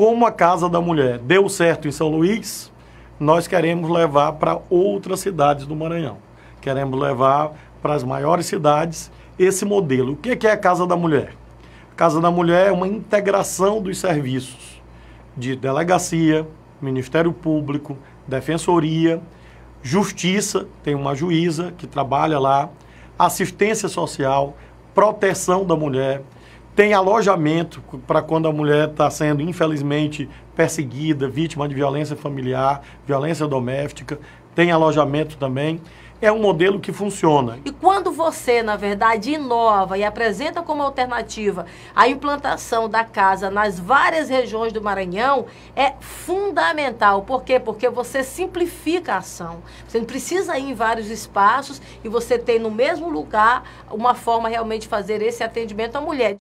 como a Casa da Mulher deu certo em São Luís, nós queremos levar para outras cidades do Maranhão. Queremos levar para as maiores cidades esse modelo. O é que é a Casa da Mulher? A Casa da Mulher é uma integração dos serviços de delegacia, Ministério Público, Defensoria, Justiça, tem uma juíza que trabalha lá, assistência social, proteção da mulher, tem alojamento para quando a mulher está sendo, infelizmente, perseguida, vítima de violência familiar, violência doméstica. Tem alojamento também é um modelo que funciona. E quando você, na verdade, inova e apresenta como alternativa a implantação da casa nas várias regiões do Maranhão, é fundamental. Por quê? Porque você simplifica a ação. Você não precisa ir em vários espaços e você tem no mesmo lugar uma forma realmente de fazer esse atendimento à mulher.